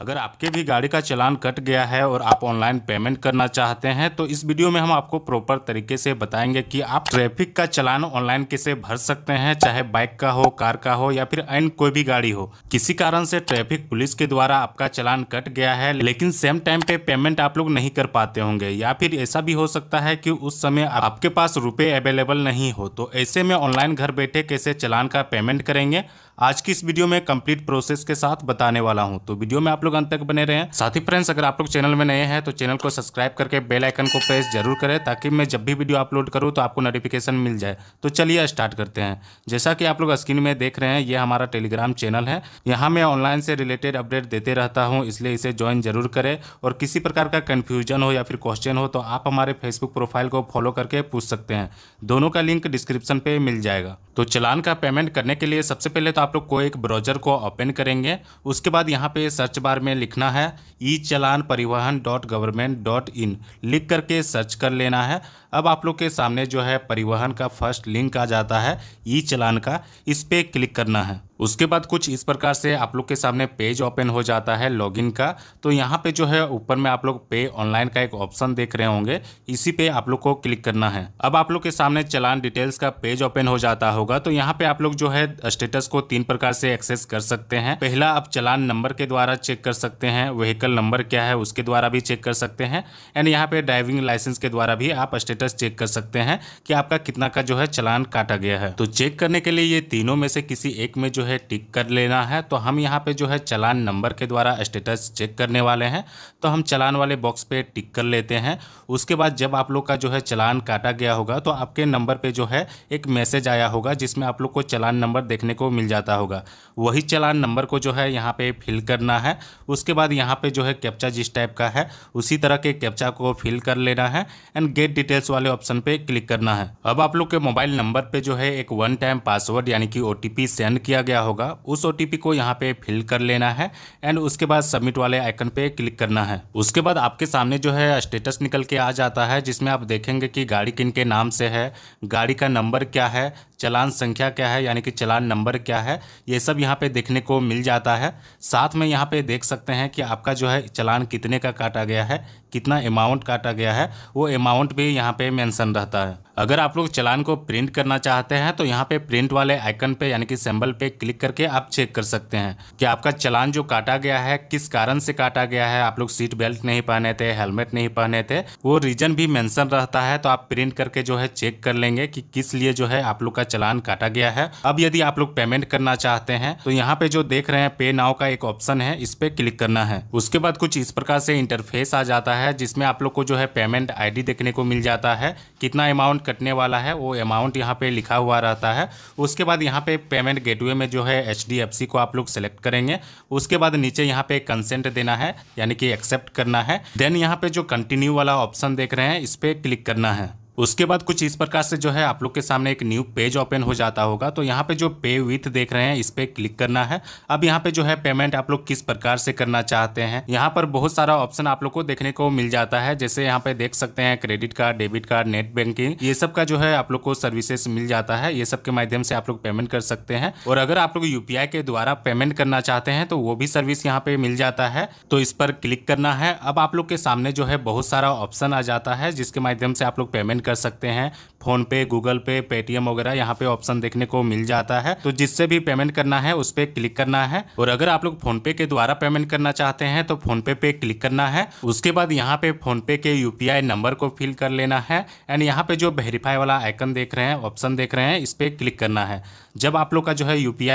अगर आपके भी गाड़ी का चलान कट गया है और आप ऑनलाइन पेमेंट करना चाहते हैं तो इस वीडियो में हम आपको प्रॉपर तरीके से बताएंगे कि आप ट्रैफिक का चलान ऑनलाइन कैसे भर सकते हैं चाहे बाइक का हो कार का हो या फिर अन्य कोई भी गाड़ी हो किसी कारण से ट्रैफिक पुलिस के द्वारा आपका चलान कट गया है लेकिन सेम टाइम पे पेमेंट आप लोग नहीं कर पाते होंगे या फिर ऐसा भी हो सकता है कि उस समय आपके पास रुपये अवेलेबल नहीं हो तो ऐसे में ऑनलाइन घर बैठे कैसे चलान का पेमेंट करेंगे आज की इस वीडियो में कंप्लीट प्रोसेस के साथ बताने वाला हूँ तो वीडियो में आप लोग अंत तक बने रहे साथ ही फ्रेंड्स अगर आप लोग चैनल में नए हैं तो चैनल को सब्सक्राइब करके बेल आइकन को प्रेस जरूर करें ताकि मैं जब भी वीडियो अपलोड करूँ तो आपको नोटिफिकेशन मिल जाए तो चलिए स्टार्ट करते हैं जैसा कि आप लोग स्क्रीन में देख रहे हैं ये हमारा टेलीग्राम चैनल है यहाँ मैं ऑनलाइन से रिलेटेड अपडेट देते रहता हूँ इसलिए इसे ज्वाइन जरूर करें और किसी प्रकार का कन्फ्यूजन हो या फिर क्वेश्चन हो तो आप हमारे फेसबुक प्रोफाइल को फॉलो करके पूछ सकते हैं दोनों का लिंक डिस्क्रिप्शन पे मिल जाएगा तो चलान का पेमेंट करने के लिए सबसे पहले तो आप आप लोग को एक ब्राउज़र को ओपन करेंगे उसके बाद यहाँ पे सर्च बार में लिखना है ई चलान परिवहन डॉट गवर्नमेंट डॉट इन लिख करके सर्च कर लेना है अब आप लोग के सामने जो है परिवहन का फर्स्ट लिंक आ जाता है ई चलान का इस पर क्लिक करना है उसके बाद कुछ इस प्रकार से आप लोग के सामने पेज ओपन हो जाता है लॉगिन का तो यहाँ पे जो है ऊपर में आप लोग पे ऑनलाइन का एक ऑप्शन देख रहे होंगे इसी पे आप लोग को क्लिक करना है अब आप लोग के सामने चलान डिटेल्स का पेज ओपन हो जाता होगा तो यहाँ पे आप लोग जो है स्टेटस को तीन प्रकार से एक्सेस कर सकते हैं पहला आप चलान नंबर के द्वारा चेक कर सकते हैं व्हीकल नंबर क्या है उसके द्वारा भी चेक कर सकते हैं एंड यहाँ पे ड्राइविंग लाइसेंस के द्वारा भी आप स्टेटस चेक कर सकते हैं कि आपका कितना का जो है चलान काटा गया है तो चेक करने के लिए ये तीनों में से किसी एक में जो है है टिक कर लेना है तो हम यहाँ पे जो है चलान नंबर के द्वारा स्टेटस चेक करने वाले हैं तो हम चलान वाले बॉक्स पे टिक कर लेते हैं उसके बाद जब आप लोग का जो है चलान काटा गया होगा तो आपके नंबर पे जो है एक मैसेज आया होगा जिसमें आप लोग को चलान नंबर देखने को मिल जाता होगा वही चलान नंबर को जो है यहाँ पर फिल करना है उसके बाद यहाँ पर जो है कैप्चा जिस टाइप का है उसी तरह के कैप्चा को फिल कर लेना है एंड गेट डिटेल्स वाले ऑप्शन पर क्लिक करना है अब आप लोग के मोबाइल नंबर पर जो है एक वन टाइम पासवर्ड यानी कि ओ सेंड किया गया गया होगा उस ओ को यहाँ पे फिल कर लेना है एंड उसके बाद सबमिट वाले आइकन पे क्लिक करना है उसके बाद आपके सामने जो है स्टेटस निकल के आ जाता है जिसमें आप देखेंगे कि गाड़ी किन के नाम से है गाड़ी का नंबर क्या है चलान संख्या क्या है यानी कि चलान नंबर क्या है ये सब यहाँ पे देखने को मिल जाता है साथ में यहाँ पे देख सकते हैं कि आपका जो है चलान कितने का काटा गया है कितना अमाउंट काटा गया है वो अमाउंट भी यहाँ पे मेंशन रहता है अगर आप लोग चलान को प्रिंट करना चाहते हैं तो यहाँ पे प्रिंट वाले आइकन पे यानी कि सेम्बल पे क्लिक करके आप चेक कर सकते हैं कि आपका चलान जो काटा गया है किस कारण से काटा गया है आप लोग सीट बेल्ट नहीं पहने थे हेलमेट नहीं पहने थे वो रीजन भी मेंशन रहता है तो आप प्रिंट करके जो है चेक कर लेंगे कि किस लिए जो है आप लोग का चलान काटा गया है अब यदि आप लोग पेमेंट करना चाहते हैं तो यहाँ पे जो देख रहे हैं पे नाव का एक ऑप्शन है इस पे क्लिक करना है उसके बाद कुछ इस प्रकार से इंटरफेस आ जाता है जिसमें आप लोग को जो है पेमेंट आईडी देखने को मिल जाता है कितना अमाउंट कटने वाला है वो अमाउंट यहाँ पे लिखा हुआ रहता है उसके बाद यहाँ पे पेमेंट गेटवे में जो है एच को आप लोग सेलेक्ट करेंगे उसके बाद नीचे यहाँ पे कंसेंट देना है यानी कि एक्सेप्ट करना है देन यहाँ पे जो कंटिन्यू वाला ऑप्शन देख रहे हैं इस पे क्लिक करना है उसके बाद कुछ इस प्रकार से जो है आप लोग के सामने एक न्यू पेज ओपन हो जाता होगा तो यहाँ पे जो पे विथ देख रहे हैं इस पर क्लिक करना है अब यहाँ पे जो है पेमेंट आप लोग किस प्रकार से करना चाहते हैं यहाँ पर बहुत सारा ऑप्शन आप लोग को देखने को मिल जाता है जैसे यहाँ पे देख सकते हैं credit card debit card net banking ये सब का जो है आप लोग को सर्विसेस मिल जाता है ये सब के माध्यम से आप लोग पेमेंट कर सकते हैं और अगर आप लोग यूपीआई के द्वारा पेमेंट करना चाहते हैं तो वो भी सर्विस यहाँ पे मिल जाता है तो इस पर क्लिक करना है अब आप लोग के सामने जो है बहुत सारा ऑप्शन आ जाता है जिसके माध्यम से आप लोग पेमेंट कर सकते हैं फ़ोन पे गूगल पे पेटीएम वगैरह यहाँ पे ऑप्शन देखने को मिल जाता है तो जिससे भी पेमेंट करना है उस पर क्लिक करना है और अगर आप लोग फोन पे के द्वारा पेमेंट करना चाहते हैं तो फोन पे पे क्लिक करना है उसके बाद यहाँ पे फोन पे के यूपीआई नंबर को फिल कर लेना है एंड यहाँ पे जो वेरीफाई वाला आइकन देख रहे हैं ऑप्शन देख रहे हैं इस पर क्लिक करना है जब आप लोग का जो है यू पी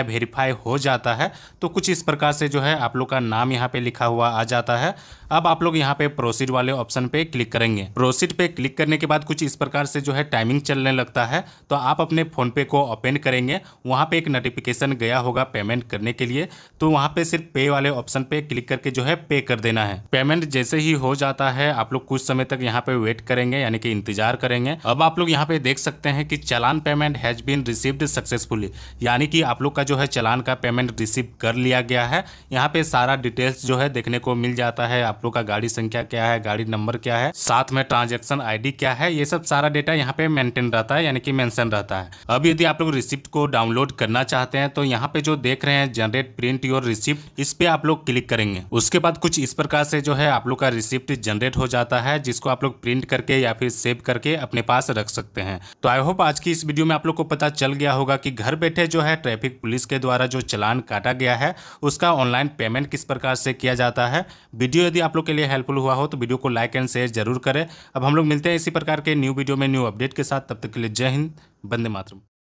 हो जाता है तो कुछ इस प्रकार से जो है आप लोग का नाम यहाँ पे लिखा हुआ आ जाता है अब आप लोग यहाँ पे प्रोसीड वाले ऑप्शन पे क्लिक करेंगे प्रोसीड पे क्लिक करने के बाद कुछ इस प्रकार से जो है टाइमिंग चलने लगता है तो आप अपने फोन पे को ओपन करेंगे वहाँ पे एक नोटिफिकेशन गया होगा पेमेंट करने के लिए तो वहाँ पे सिर्फ पे वाले ऑप्शन पे क्लिक करके जो है पे कर देना है पेमेंट जैसे ही हो जाता है आप लोग कुछ समय तक यहाँ पे वेट करेंगे यानी कि इंतजार करेंगे अब आप लोग यहाँ पे देख सकते हैं कि challan payment has been received successfully यानी कि आप लोग का जो है चलान का पेमेंट रिसीव कर लिया गया है यहाँ पे सारा डिटेल्स जो है देखने को मिल जाता है आप लोग का गाड़ी संख्या क्या है गाड़ी नंबर क्या है साथ में ट्रांजेक्शन आई क्या है ये सब सारा डेटा यहाँ पे मेंटेन रहता है यानी कि मेंशन रहता है अब यदि आप लोग रिसिप्ट को डाउनलोड करना चाहते हैं तो यहाँ पे जो देख रहे हैं जनरेट प्रिंट योर रिसिप्ट इस पे आप लोग क्लिक करेंगे उसके बाद कुछ इस प्रकार से जो है आप लोग का रिसिप्ट जनरेट हो जाता है जिसको आप लोग प्रिंट करके या फिर सेव करके अपने पास रख सकते हैं तो आई होप आज की इस वीडियो में आप लोग को पता चल गया होगा की घर बैठे जो है ट्रैफिक पुलिस के द्वारा जो चलान काटा गया है उसका ऑनलाइन पेमेंट किस प्रकार से किया जाता है वीडियो यदि आप लोग के लिए हेल्पफुल हुआ हो तो वीडियो को लाइक एंड शेयर जरूर करें अब हम लोग मिलते हैं इसी प्रकार के न्यू वीडियो में न्यू अपडेट के साथ तब तक के लिए जय हिंद बंदे मातरम